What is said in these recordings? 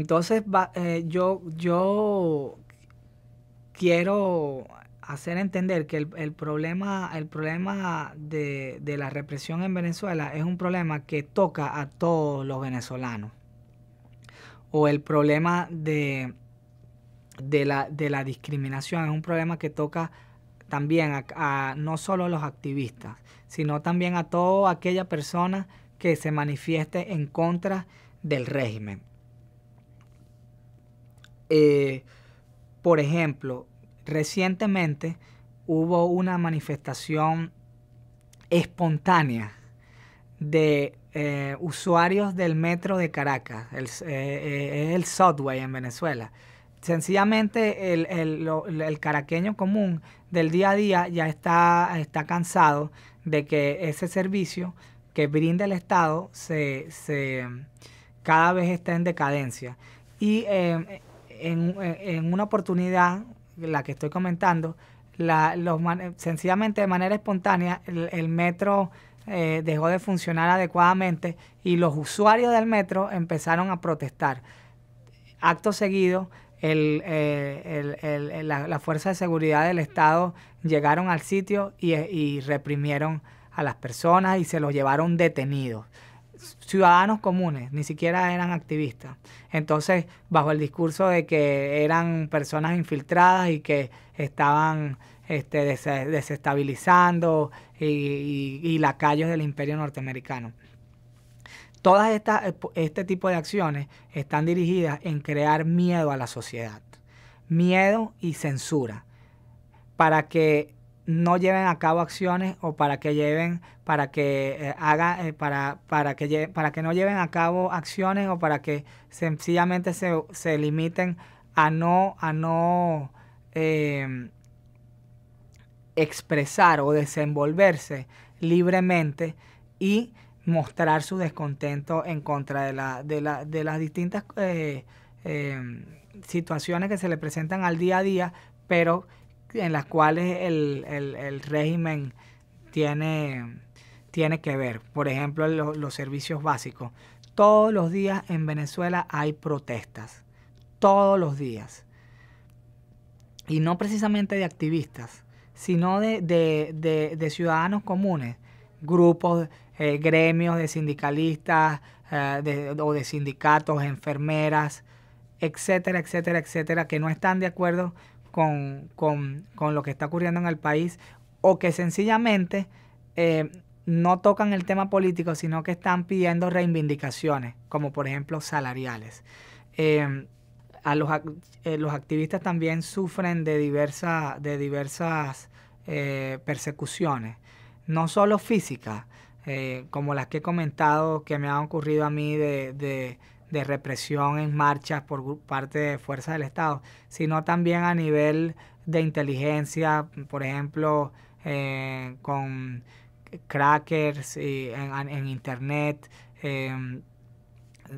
Entonces, eh, yo, quiero hacer entender que el, problema, el problema de, la represión en Venezuela es un problema que toca a todos los venezolanos. O el problema de, la, discriminación es un problema que toca también a, a no solo a los activistas, sino también a toda aquella persona que se manifieste en contra del régimen. Eh, por ejemplo, recientemente hubo una manifestación espontánea de eh, usuarios del metro de Caracas, el, eh, subway en Venezuela. Sencillamente el, caraqueño común del día a día ya está, está cansado de que ese servicio que brinda el Estado se, cada vez está en decadencia. Y en, eh, en una oportunidad, la que estoy comentando, la, los, sencillamente de manera espontánea el, metro eh, dejó de funcionar adecuadamente y los usuarios del metro empezaron a protestar. Acto seguido, el, eh, la, fuerza de seguridad del Estado llegaron al sitio y reprimieron a las personas y se los llevaron detenidos ciudadanos comunes, ni siquiera eran activistas. Entonces, bajo el discurso de que eran personas infiltradas y que estaban este, desestabilizando y, y, calles lacayos del imperio norteamericano. Todas estas, eh, este tipo de acciones están dirigidas en crear miedo a la sociedad, miedo y censura, para que no lleven a cabo acciones o para que lleven para que eh, haga eh, para que para que no lleven a cabo acciones o para que sencillamente se, se limiten a no a no em, expresar o desenvolverse libremente y mostrar su descontento en contra de, la, de, la, de las distintas eh, em, situaciones que se le presentan al día a día, pero en las cuales el, régimen tiene, tiene que ver. Por ejemplo, los servicios básicos. Todos los días en Venezuela hay protestas. Todos los días. Y no precisamente de activistas, sino de, ciudadanos comunes, grupos, eh, gremios de sindicalistas eh, o de sindicatos, enfermeras, etcétera, etcétera, etcétera, que no están de acuerdo con, con, lo que está ocurriendo en el país o que sencillamente eh, no tocan el tema político, sino que están pidiendo reivindicaciones, como por ejemplo salariales. Eh, a eh, los, activistas también sufren de, diversa, de diversas persecuciones, no solo físicas, como las que he comentado que me han ocurrido a mí de de represión en marchas por parte de fuerzas del Estado, sino también a nivel de inteligencia, por ejemplo, eh, con crackers en, internet, em,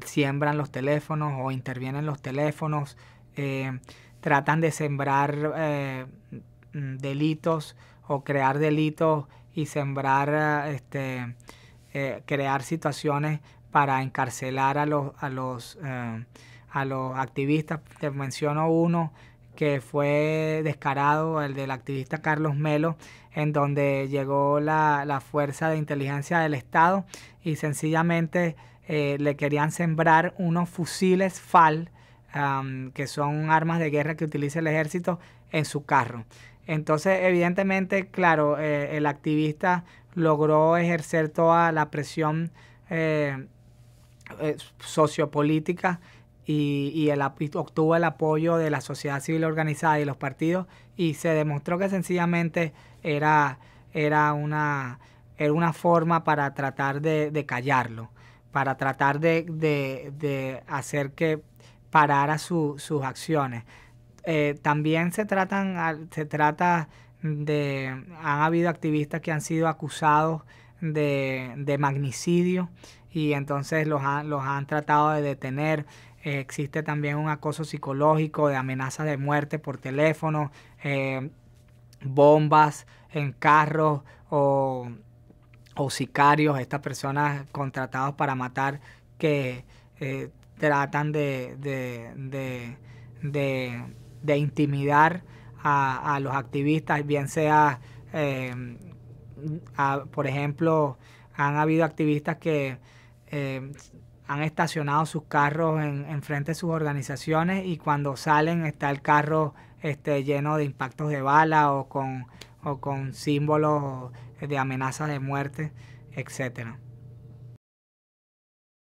siembran los teléfonos o intervienen los teléfonos, eh, tratan de sembrar eh, delitos o crear delitos y sembrar, este, crear situaciones para encarcelar a los, a los, eh, a los activistas. Te menciono uno que fue descarado, el del activista Carlos Melo, en donde llegó la, fuerza de inteligencia del Estado y sencillamente eh, le querían sembrar unos fusiles FAL, um, que son armas de guerra que utiliza el ejército, en su carro. Entonces, evidentemente, claro, eh, el activista logró ejercer toda la presión eh, sociopolítica y, obtuvo el apoyo de la sociedad civil organizada y los partidos y se demostró que sencillamente era, era, una, era una forma para tratar de, callarlo, para tratar de, hacer que parara su, sus acciones. Eh, también se, tratan, se trata de, han habido activistas que han sido acusados de, de magnicidio y entonces los han, los han tratado de detener. Eh, existe también un acoso psicológico de amenazas de muerte por teléfono, eh, bombas en carros o, sicarios, estas personas contratadas para matar que eh, tratan de, intimidar a, los activistas, bien sea, por ejemplo, han habido activistas que eh, han estacionado sus carros en, de sus organizaciones y cuando salen está el carro este, lleno de impactos de bala o con, o con símbolos de amenazas de muerte, etcétera.